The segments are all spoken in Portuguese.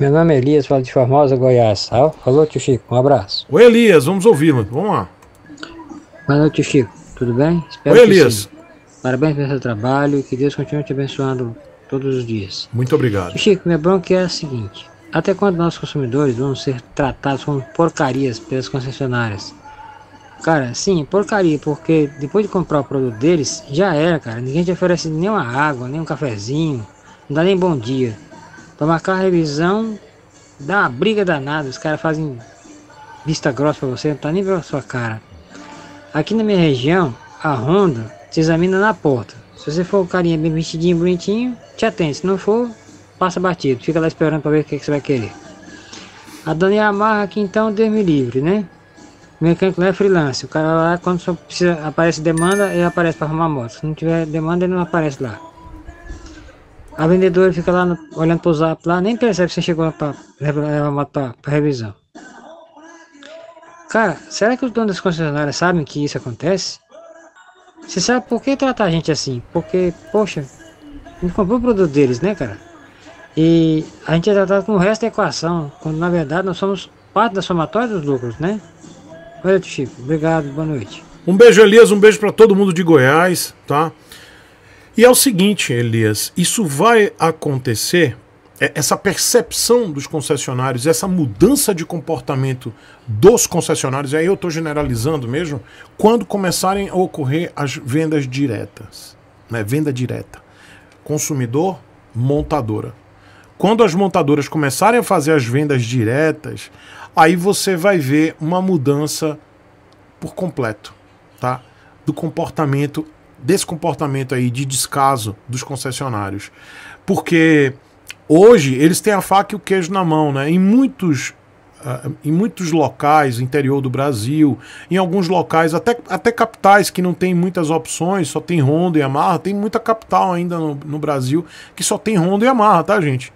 Meu nome é Elias, falo de Formosa, Goiás. Falou, tio Chico, um abraço. Oi, Elias, vamos ouvir, mano. vamos lá. Boa noite, tio Chico, tudo bem? Espero Oi, Elias. Parabéns pelo seu trabalho e que Deus continue te abençoando todos os dias. Muito obrigado. Tio Chico, minha bronca é a seguinte. Até quando nossos consumidores vão ser tratados como porcarias pelas concessionárias? Cara, sim, porcaria, porque depois de comprar o produto deles, já era, cara. Ninguém te oferece nenhuma água, nem um cafezinho, não dá nem bom dia. Tomacar revisão dá uma briga danada. Os caras fazem vista grossa pra você, não tá nem a sua cara. Aqui na minha região, a Honda se examina na porta. Se você for o carinha bem vestidinho, bonitinho, te atende. Se não for, passa batido. Fica lá esperando pra ver o que, que você vai querer. A Dani amarra aqui então, Deus me livre, né? O mecânico lá é freelance. O cara lá, quando só precisa, aparece demanda, ele aparece para arrumar moto. Se não tiver demanda, ele não aparece lá. A vendedora fica lá no, olhando pro zap lá, nem percebe que você chegou lá pra, para revisão. Cara, será que os donos das concessionárias sabem que isso acontece? Você sabe por que tratar a gente assim? Porque, poxa, a gente comprou o produto deles, né, cara? E a gente é tratado com o resto da equação, quando na verdade nós somos parte da somatória dos lucros, né? Olha, Chico, obrigado, boa noite. Um beijo, Elias, um beijo para todo mundo de Goiás, tá? E é o seguinte, Elias, isso vai acontecer, é, essa percepção dos concessionários, essa mudança de comportamento dos concessionários, e aí eu estou generalizando mesmo, quando começarem a ocorrer as vendas diretas, né? venda direta, consumidor, montadora. Quando as montadoras começarem a fazer as vendas diretas, aí você vai ver uma mudança por completo, tá? Do comportamento desse comportamento aí de descaso dos concessionários. Porque hoje eles têm a faca e o queijo na mão, né? Em muitos Uh, em muitos locais, interior do Brasil, em alguns locais, até, até capitais que não tem muitas opções, só tem Honda e Yamaha, tem muita capital ainda no, no Brasil que só tem Honda e Yamaha, tá, gente?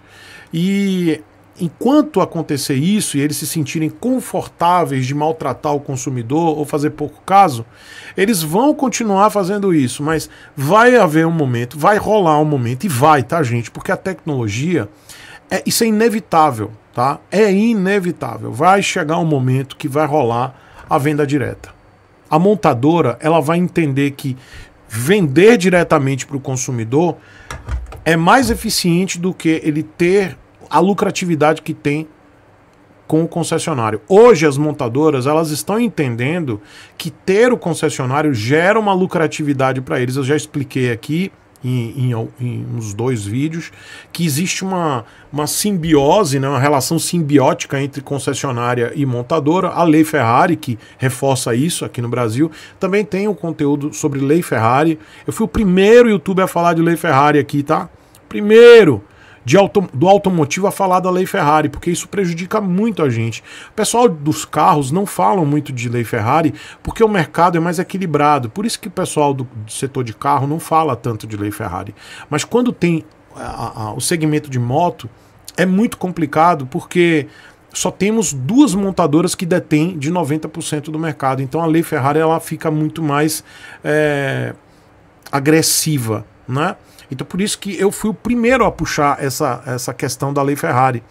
E enquanto acontecer isso e eles se sentirem confortáveis de maltratar o consumidor ou fazer pouco caso, eles vão continuar fazendo isso, mas vai haver um momento, vai rolar um momento e vai, tá, gente? Porque a tecnologia é, isso é inevitável, tá? É inevitável. Vai chegar um momento que vai rolar a venda direta. A montadora, ela vai entender que vender diretamente para o consumidor é mais eficiente do que ele ter a lucratividade que tem com o concessionário. Hoje as montadoras elas estão entendendo que ter o concessionário gera uma lucratividade para eles. Eu já expliquei aqui em, em, em, uns dois vídeos que existe uma, uma simbiose, né, uma relação simbiótica entre concessionária e montadora. A Lei Ferrari, que reforça isso aqui no Brasil, também tem um conteúdo sobre Lei Ferrari. Eu fui o primeiro youtuber a falar de Lei Ferrari aqui, tá? Primeiro, de auto, do automotivo a falar da lei Ferrari, porque isso prejudica muito a gente. O pessoal dos carros não falam muito de lei Ferrari, porque o mercado é mais equilibrado. Por isso que o pessoal do, do setor de carro não fala tanto de lei Ferrari. Mas quando tem a, a, o segmento de moto, é muito complicado, porque só temos duas montadoras que detêm de 90% do mercado. Então a lei Ferrari ela fica muito mais é, agressiva né? Então por isso que eu fui o primeiro a puxar essa, essa questão da lei Ferrari.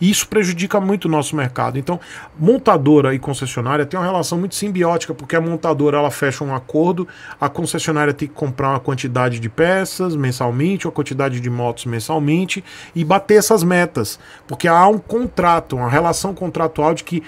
E isso prejudica muito o nosso mercado. Então, montadora e concessionária tem uma relação muito simbiótica, porque a montadora ela fecha um acordo, a concessionária tem que comprar uma quantidade de peças mensalmente, uma quantidade de motos mensalmente e bater essas metas, porque há um contrato, uma relação contratual de que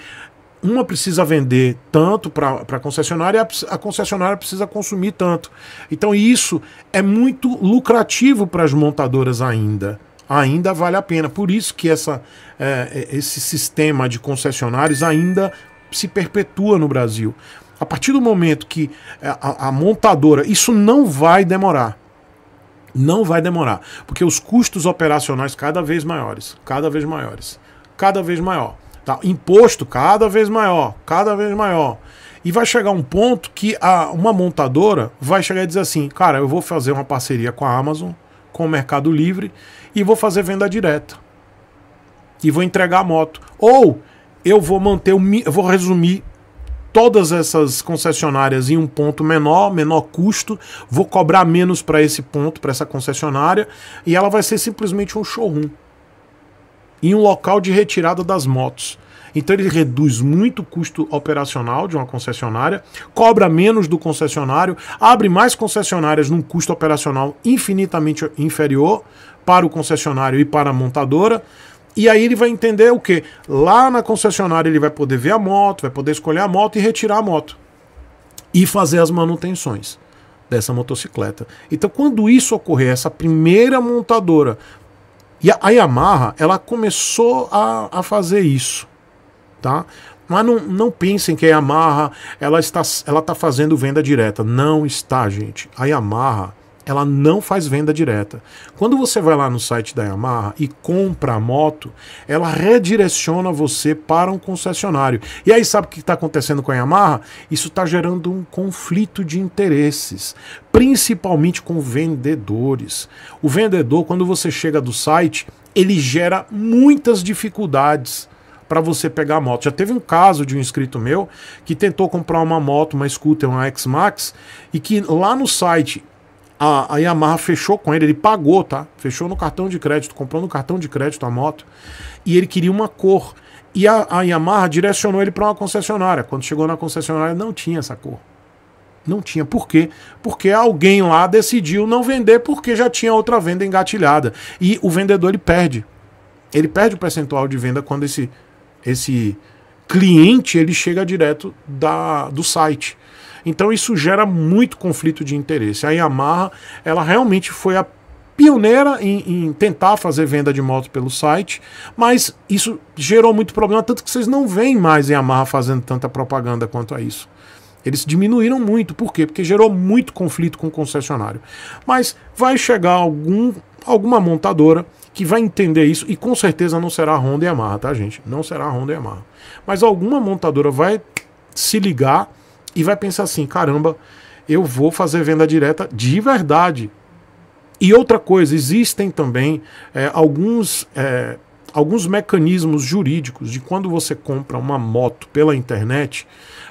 uma precisa vender tanto para a concessionária, a concessionária precisa consumir tanto. Então isso é muito lucrativo para as montadoras ainda. Ainda vale a pena. Por isso que essa, é, é, esse sistema de concessionários ainda se perpetua no Brasil. A partir do momento que é, a, a montadora, isso não vai demorar. Não vai demorar, porque os custos operacionais cada vez maiores, cada vez maiores, cada vez maior. Tá? Imposto cada vez maior, cada vez maior. E vai chegar um ponto que a, uma montadora vai chegar e dizer assim: cara, eu vou fazer uma parceria com a Amazon, com o Mercado Livre, e vou fazer venda direta. E vou entregar a moto. Ou eu vou manter, o, eu vou resumir todas essas concessionárias em um ponto menor, menor custo, vou cobrar menos para esse ponto, para essa concessionária, e ela vai ser simplesmente um showroom em um local de retirada das motos. Então ele reduz muito o custo operacional de uma concessionária, cobra menos do concessionário, abre mais concessionárias num custo operacional infinitamente inferior para o concessionário e para a montadora. E aí ele vai entender o que? Lá na concessionária ele vai poder ver a moto, vai poder escolher a moto e retirar a moto. E fazer as manutenções dessa motocicleta. Então, quando isso ocorrer, essa primeira montadora e a, Yamaha, ela começou a, a fazer isso, tá? Mas não, não pensem que a Yamaha, ela está, ela está fazendo venda direta. Não está, gente. A Yamaha, ela não faz venda direta. Quando você vai lá no site da Yamaha e compra a moto, ela redireciona você para um concessionário. E aí sabe o que está acontecendo com a Yamaha? Isso está gerando um conflito de interesses, principalmente com vendedores. O vendedor, quando você chega do site, ele gera muitas dificuldades para você pegar a moto. Já teve um caso de um inscrito meu que tentou comprar uma moto, uma scooter, uma X-Max, e que lá no site a, a Yamaha fechou com ele, ele pagou, tá? Fechou no cartão de crédito, comprou no cartão de crédito a moto. E ele queria uma cor. E a, a Yamaha direcionou ele para uma concessionária. Quando chegou na concessionária, não tinha essa cor. Não tinha. Por quê? Porque alguém lá decidiu não vender porque já tinha outra venda engatilhada. E o vendedor ele perde. Ele perde o percentual de venda quando esse esse cliente ele chega direto da, do site. Então isso gera muito conflito de interesse. A Yamaha ela realmente foi a pioneira em, em, tentar fazer venda de moto pelo site, mas isso gerou muito problema, tanto que vocês não veem mais a Yamaha fazendo tanta propaganda quanto a isso. Eles diminuíram muito, por quê? Porque gerou muito conflito com o concessionário. Mas vai chegar algum alguma montadora que vai entender isso e com certeza não será a Honda e a Yamaha, tá, gente? Não será a Honda e a Yamaha. Mas alguma montadora vai se ligar e vai pensar assim: caramba, eu vou fazer venda direta de verdade. E outra coisa, existem também é, alguns. É, alguns mecanismos jurídicos de quando você compra uma moto pela internet,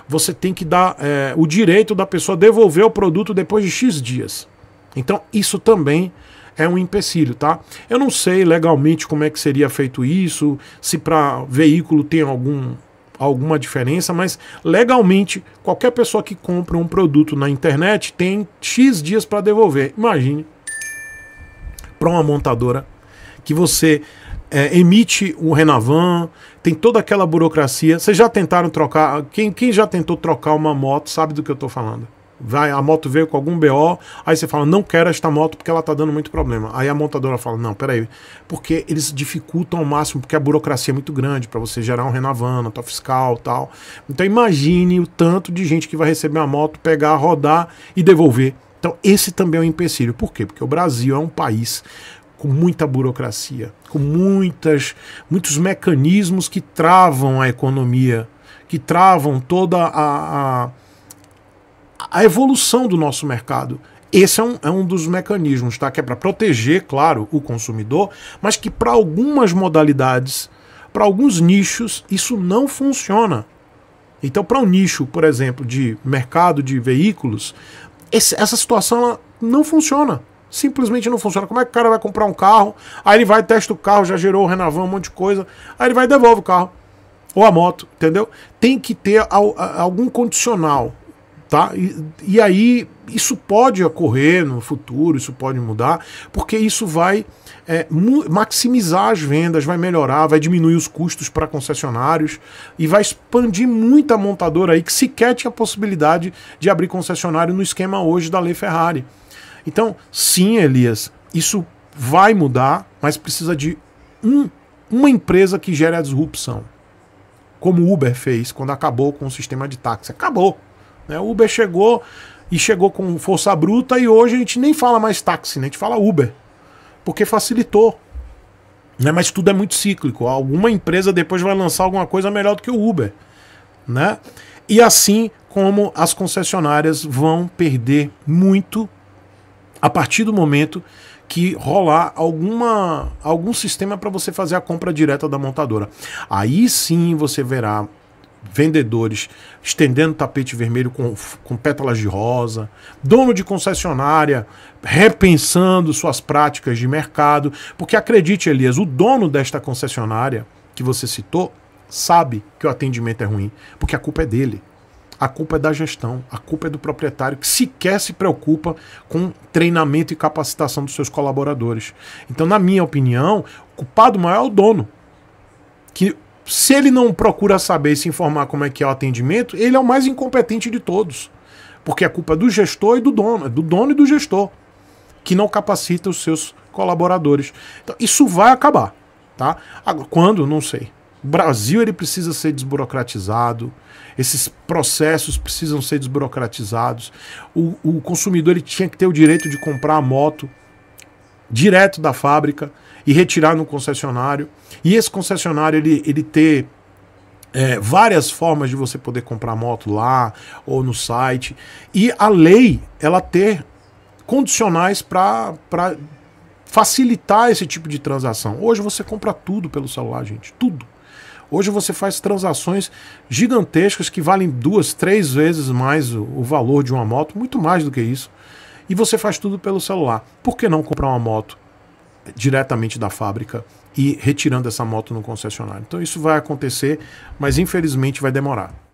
você tem que dar é, o direito da pessoa devolver o produto depois de X dias. Então, isso também é um empecilho, tá? Eu não sei legalmente como é que seria feito isso, se para veículo tem algum alguma diferença, mas legalmente qualquer pessoa que compra um produto na internet tem X dias para devolver. Imagine para uma montadora que você é, emite o Renavan, tem toda aquela burocracia. Vocês já tentaram trocar? Quem, quem já tentou trocar uma moto sabe do que eu estou falando vai, a moto veio com algum BO, aí você fala, não quero esta moto porque ela tá dando muito problema. Aí a montadora fala, não, peraí, porque eles dificultam ao máximo, porque a burocracia é muito grande para você gerar um renavando, nota fiscal tal. Então imagine o tanto de gente que vai receber uma moto, pegar, rodar e devolver. Então esse também é um empecilho. Por quê? Porque o Brasil é um país com muita burocracia, com muitas, muitos mecanismos que travam a economia, que travam toda a, a a evolução do nosso mercado. Esse é um, é um dos mecanismos, tá? Que é para proteger, claro, o consumidor, mas que para algumas modalidades, para alguns nichos, isso não funciona. Então, para um nicho, por exemplo, de mercado de veículos, esse, essa situação não funciona. Simplesmente não funciona. Como é que o cara vai comprar um carro? Aí ele vai, testa o carro, já gerou o Renavan, um monte de coisa. Aí ele vai e devolve o carro. Ou a moto, entendeu? Tem que ter algum condicional Tá? E, e aí, isso pode ocorrer no futuro, isso pode mudar, porque isso vai é, maximizar as vendas, vai melhorar, vai diminuir os custos para concessionários e vai expandir muita montadora aí que sequer tinha a possibilidade de abrir concessionário no esquema hoje da Lei Ferrari. Então, sim, Elias, isso vai mudar, mas precisa de um, uma empresa que gere a disrupção. Como o Uber fez quando acabou com o sistema de táxi. Acabou. Né? O Uber chegou e chegou com força bruta e hoje a gente nem fala mais táxi, né? a gente fala Uber, porque facilitou. Né? Mas tudo é muito cíclico. Alguma empresa depois vai lançar alguma coisa melhor do que o Uber. Né? E assim como as concessionárias vão perder muito a partir do momento que rolar alguma, algum sistema para você fazer a compra direta da montadora. Aí sim você verá vendedores estendendo tapete vermelho com, com pétalas de rosa, dono de concessionária repensando suas práticas de mercado, porque acredite, Elias, o dono desta concessionária que você citou sabe que o atendimento é ruim, porque a culpa é dele. A culpa é da gestão, a culpa é do proprietário que sequer se preocupa com treinamento e capacitação dos seus colaboradores. Então, na minha opinião, o culpado maior é o dono, que se ele não procura saber e se informar como é que é o atendimento, ele é o mais incompetente de todos. Porque a culpa é do gestor e do dono, do dono e do gestor, que não capacita os seus colaboradores. Então, isso vai acabar, tá? Agora, quando? Não sei. O Brasil ele precisa ser desburocratizado, esses processos precisam ser desburocratizados. O, o consumidor ele tinha que ter o direito de comprar a moto direto da fábrica e retirar no concessionário. E esse concessionário ele, ele ter é, várias formas de você poder comprar moto lá ou no site. E a lei ela ter condicionais para facilitar esse tipo de transação. Hoje você compra tudo pelo celular, gente. Tudo. Hoje você faz transações gigantescas que valem duas, três vezes mais o, o valor de uma moto, muito mais do que isso e você faz tudo pelo celular. Por que não comprar uma moto diretamente da fábrica e retirando essa moto no concessionário? Então isso vai acontecer, mas infelizmente vai demorar.